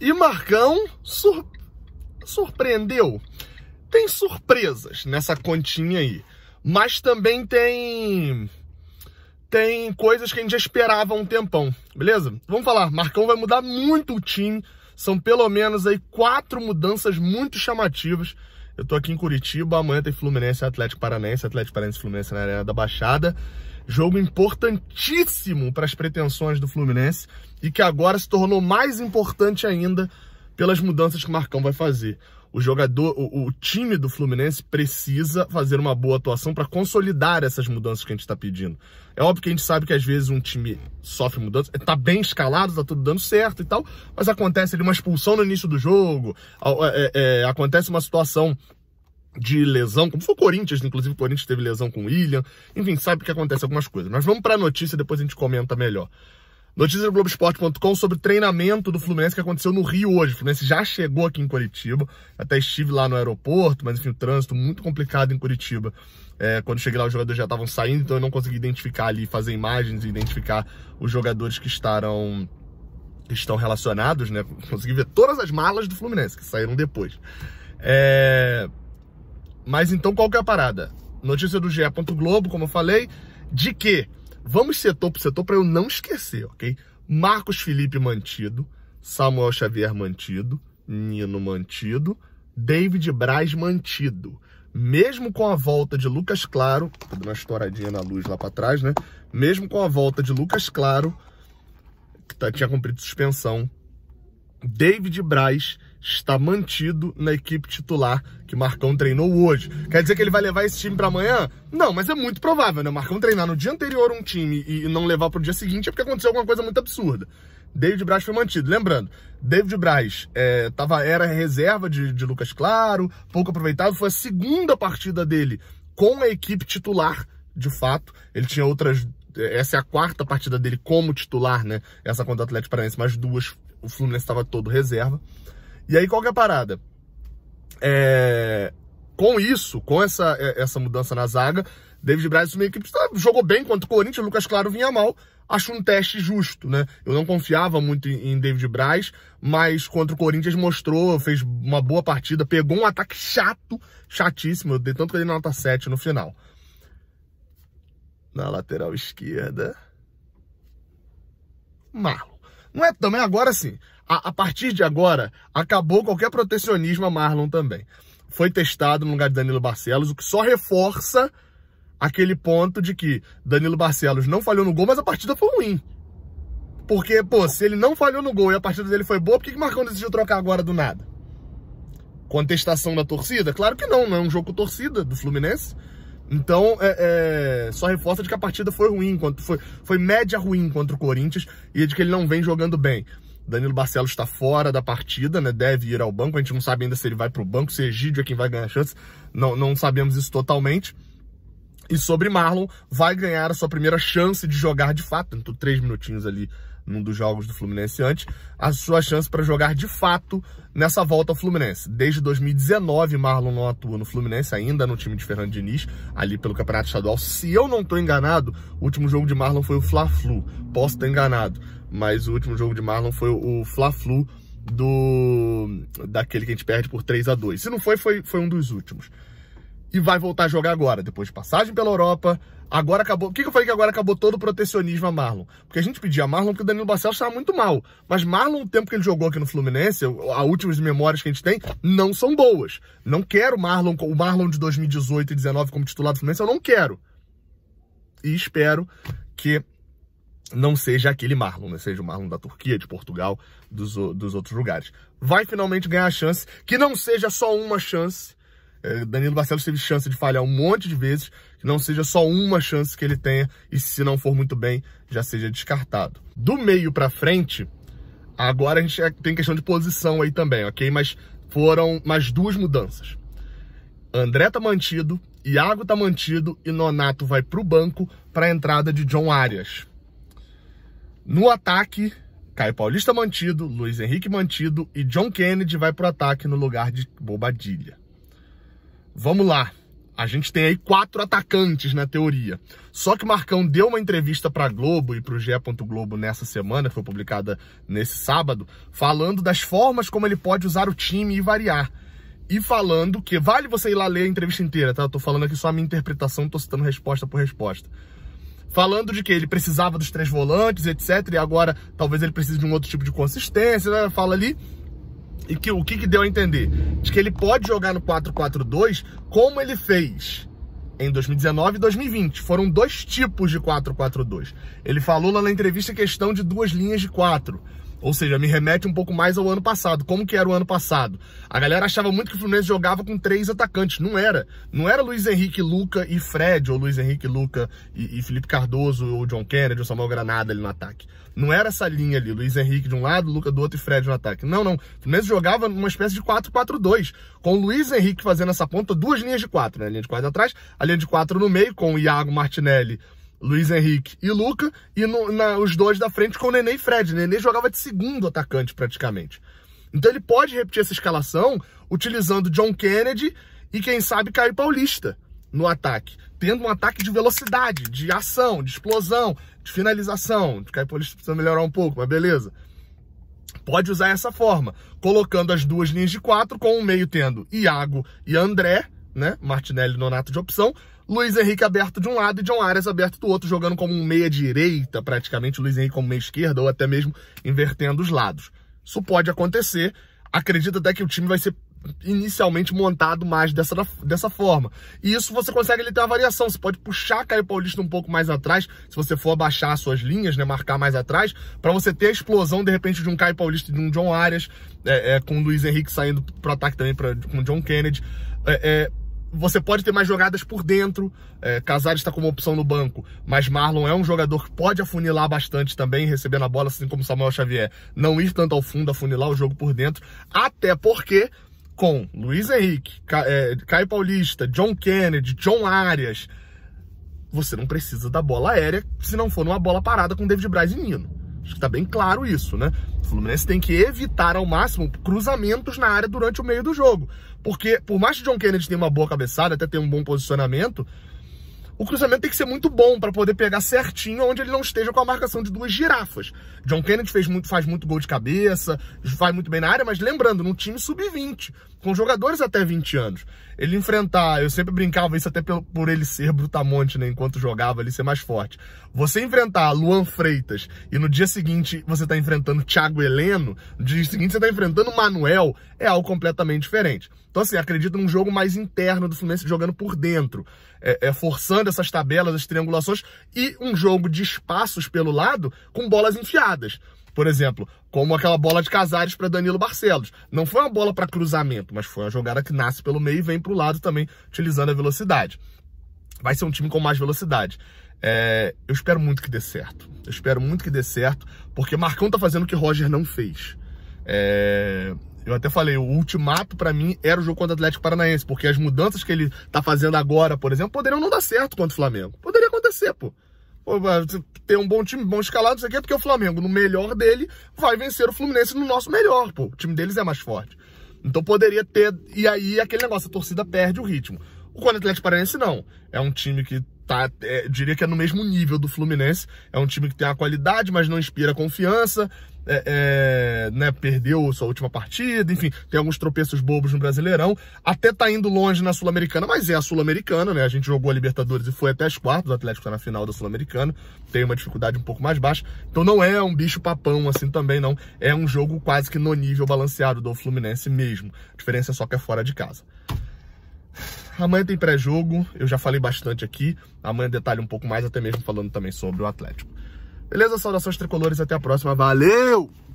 E Marcão sur... surpreendeu. Tem surpresas nessa continha aí. Mas também tem. Tem coisas que a gente já esperava há um tempão, beleza? Vamos falar, Marcão vai mudar muito o time. São pelo menos aí quatro mudanças muito chamativas. Eu tô aqui em Curitiba, amanhã tem Fluminense, Atlético Paranaense, Atlético Paranaense Fluminense na Arena da Baixada jogo importantíssimo para as pretensões do Fluminense e que agora se tornou mais importante ainda pelas mudanças que o Marcão vai fazer. O jogador, o, o time do Fluminense precisa fazer uma boa atuação para consolidar essas mudanças que a gente está pedindo. É óbvio que a gente sabe que às vezes um time sofre mudanças, está bem escalado, está tudo dando certo e tal, mas acontece ali uma expulsão no início do jogo, é, é, acontece uma situação de lesão, como foi o Corinthians, inclusive o Corinthians teve lesão com o William, enfim, sabe que acontece algumas coisas. Mas vamos para a notícia, depois a gente comenta melhor. Notícia do Globoesporte.com sobre o treinamento do Fluminense que aconteceu no Rio hoje. O Fluminense já chegou aqui em Curitiba, até estive lá no aeroporto, mas enfim, o trânsito muito complicado em Curitiba. É, quando cheguei lá, os jogadores já estavam saindo, então eu não consegui identificar ali, fazer imagens e identificar os jogadores que estarão estão relacionados, né? Consegui ver todas as malas do Fluminense que saíram depois. É... Mas então qual que é a parada? Notícia do GE. Globo, como eu falei, de que vamos setor por setor para eu não esquecer, ok? Marcos Felipe mantido, Samuel Xavier mantido, Nino mantido, David Braz mantido. Mesmo com a volta de Lucas Claro, tudo uma estouradinha na luz lá para trás, né? Mesmo com a volta de Lucas Claro, que tá, tinha cumprido suspensão, David Braz está mantido na equipe titular que Marcão treinou hoje. Quer dizer que ele vai levar esse time para amanhã? Não, mas é muito provável, né? Marcão treinar no dia anterior um time e não levar para o dia seguinte é porque aconteceu alguma coisa muito absurda. David Braz foi mantido. Lembrando, David Braz é, tava, era reserva de, de Lucas Claro, pouco aproveitado. Foi a segunda partida dele com a equipe titular, de fato. Ele tinha outras é, essa é a quarta partida dele como titular, né? Essa contra o Atlético Paranaense, mas duas o Fluminense estava todo reserva. E aí qual que é a parada? É... Com isso, com essa, é, essa mudança na zaga, David Braz assumiu equipe, tá, jogou bem contra o Corinthians, o Lucas Claro vinha mal, acho um teste justo, né? Eu não confiava muito em David Braz, mas contra o Corinthians mostrou, fez uma boa partida, pegou um ataque chato, chatíssimo, eu dei tanto que ele nota 7 no final. Na lateral esquerda. Marlon. Não é também agora sim a, a partir de agora, acabou qualquer protecionismo a Marlon também. Foi testado no lugar de Danilo Barcelos, o que só reforça aquele ponto de que Danilo Barcelos não falhou no gol, mas a partida foi ruim. Porque, pô, se ele não falhou no gol e a partida dele foi boa, por que, que Marcão decidiu trocar agora do nada? Contestação da torcida? Claro que não, não é um jogo com torcida do Fluminense. Então, é, é, só reforça de que a partida foi ruim, foi, foi média ruim contra o Corinthians e de que ele não vem jogando bem. Danilo Barcelos está fora da partida, né? Deve ir ao banco. A gente não sabe ainda se ele vai para o banco, se Egídio é quem vai ganhar chances. Não, não sabemos isso totalmente. E sobre Marlon, vai ganhar a sua primeira chance de jogar de fato. Então, três minutinhos ali num dos jogos do Fluminense antes, a sua chance para jogar de fato nessa volta ao Fluminense. Desde 2019, Marlon não atua no Fluminense, ainda no time de Fernando Diniz, ali pelo Campeonato Estadual. Se eu não estou enganado, o último jogo de Marlon foi o Fla-Flu. Posso estar enganado, mas o último jogo de Marlon foi o Fla-Flu do daquele que a gente perde por 3 a 2 Se não foi, foi, foi um dos últimos e vai voltar a jogar agora, depois de passagem pela Europa. Agora acabou. Por que, que eu falei que agora acabou todo o protecionismo a Marlon? Porque a gente pedia a Marlon porque o Danilo Barcelos estava muito mal. Mas Marlon, o tempo que ele jogou aqui no Fluminense, as últimas memórias que a gente tem, não são boas. Não quero Marlon, o Marlon de 2018 e 2019 como titular do Fluminense, eu não quero. E espero que não seja aquele Marlon, né? seja o Marlon da Turquia, de Portugal, dos, dos outros lugares. Vai finalmente ganhar a chance, que não seja só uma chance, é, Danilo Barcelos teve chance de falhar um monte de vezes, que não seja só uma chance que ele tenha e se não for muito bem, já seja descartado. Do meio para frente, agora a gente é, tem questão de posição aí também, ok? Mas foram mais duas mudanças. André tá mantido, Iago tá mantido e Nonato vai pro banco para a entrada de John Arias. No ataque, Caio Paulista mantido, Luiz Henrique mantido e John Kennedy vai pro ataque no lugar de Bobadilha vamos lá. A gente tem aí quatro atacantes na teoria. Só que o Marcão deu uma entrevista para Globo e para o GE. Globo nessa semana, que foi publicada nesse sábado, falando das formas como ele pode usar o time e variar. E falando que vale você ir lá ler a entrevista inteira, tá? Eu tô falando aqui só a minha interpretação, tô citando resposta por resposta. Falando de que ele precisava dos três volantes, etc. E agora talvez ele precise de um outro tipo de consistência, né? Fala ali e que, o que, que deu a entender? De que ele pode jogar no 4-4-2 como ele fez em 2019 e 2020. Foram dois tipos de 4-4-2. Ele falou lá na entrevista questão de duas linhas de quatro. Ou seja, me remete um pouco mais ao ano passado. Como que era o ano passado? A galera achava muito que o Fluminense jogava com três atacantes. Não era. Não era Luiz Henrique, Luca e Fred, ou Luiz Henrique, Luca e, e Felipe Cardoso, ou John Kennedy, ou Samuel Granada ali no ataque. Não era essa linha ali, Luiz Henrique de um lado, Luca do outro e Fred no ataque. Não, não. O Fluminense jogava numa espécie de 4-4-2, com o Luiz Henrique fazendo essa ponta, duas linhas de quatro, né? A linha de quatro atrás, a linha de quatro no meio, com o Iago Martinelli Luiz Henrique e Luca, e no, na, os dois da frente com o Nenê e Fred. O Nenê jogava de segundo atacante praticamente. Então ele pode repetir essa escalação utilizando John Kennedy e quem sabe Caio Paulista no ataque, tendo um ataque de velocidade, de ação, de explosão, de finalização. O Caio Paulista precisa melhorar um pouco, mas beleza. Pode usar essa forma, colocando as duas linhas de quatro com o meio tendo Iago e André, né? Martinelli Nonato de opção. Luiz Henrique aberto de um lado e John Arias aberto do outro, jogando como um meia-direita, praticamente, Luiz Henrique como meia-esquerda, ou até mesmo invertendo os lados. Isso pode acontecer. Acredito até que o time vai ser inicialmente montado mais dessa, dessa forma. E isso você consegue ali ter uma variação. Você pode puxar Caio Paulista um pouco mais atrás, se você for abaixar suas linhas, né, marcar mais atrás, para você ter a explosão, de repente, de um Caio Paulista e de um John Arias, é, é, com o Luiz Henrique saindo pro ataque também pra, com o John Kennedy. É, é você pode ter mais jogadas por dentro. É, Casares está como opção no banco, mas Marlon é um jogador que pode afunilar bastante também, recebendo a bola, assim como Samuel Xavier. Não ir tanto ao fundo, afunilar o jogo por dentro, até porque com Luiz Henrique, Ca é, Caio Paulista, John Kennedy, John Arias, você não precisa da bola aérea se não for numa bola parada com David Braz e Nino. Acho que tá bem claro isso, né? O Fluminense tem que evitar ao máximo cruzamentos na área durante o meio do jogo. Porque, por mais que o John Kennedy tenha uma boa cabeçada, até tenha um bom posicionamento, o cruzamento tem que ser muito bom para poder pegar certinho onde ele não esteja com a marcação de duas girafas. John Kennedy fez muito, faz muito gol de cabeça, vai muito bem na área, mas lembrando, num time sub-20, com jogadores até 20 anos. Ele enfrentar, eu sempre brincava isso até por ele ser brutamonte, né, enquanto jogava ali, ser mais forte. Você enfrentar Luan Freitas e no dia seguinte você tá enfrentando Thiago Heleno, no dia seguinte você tá enfrentando Manuel, é algo completamente diferente. Então assim, acredito num jogo mais interno do Fluminense jogando por dentro, é, é forçando criando essas tabelas, as triangulações e um jogo de espaços pelo lado com bolas enfiadas. Por exemplo, como aquela bola de Casares para Danilo Barcelos. Não foi uma bola para cruzamento, mas foi uma jogada que nasce pelo meio e vem para o lado também, utilizando a velocidade. Vai ser um time com mais velocidade. É, eu espero muito que dê certo. Eu espero muito que dê certo, porque Marcão está fazendo o que Roger não fez. É, eu até falei, o ultimato para mim era o jogo contra o Atlético Paranaense, porque as mudanças que ele tá fazendo agora, por exemplo, poderiam não dar certo contra o Flamengo. Poderia acontecer, pô. É, ter um bom time, bom escalado, isso aqui é porque o Flamengo, no melhor dele, vai vencer o Fluminense no nosso melhor, pô. O time deles é mais forte. Então poderia ter. E aí aquele negócio, a torcida perde o ritmo. o contra O Atlético Paranaense não. É um time que tá, é, diria que é no mesmo nível do Fluminense. É um time que tem a qualidade, mas não inspira confiança. É, é, né, perdeu sua última partida, enfim, tem alguns tropeços bobos no Brasileirão, até tá indo longe na Sul-Americana, mas é a Sul-Americana, né? A gente jogou a Libertadores e foi até as quartas, o Atlético tá na final da Sul-Americana, tem uma dificuldade um pouco mais baixa, então não é um bicho papão assim também, não. É um jogo quase que no nível balanceado do Fluminense mesmo. A diferença é só que é fora de casa amanhã tem pré-jogo, eu já falei bastante aqui. Amanhã detalhe um pouco mais, até mesmo falando também sobre o Atlético. Beleza? Saudações tricolores, até a próxima. Valeu!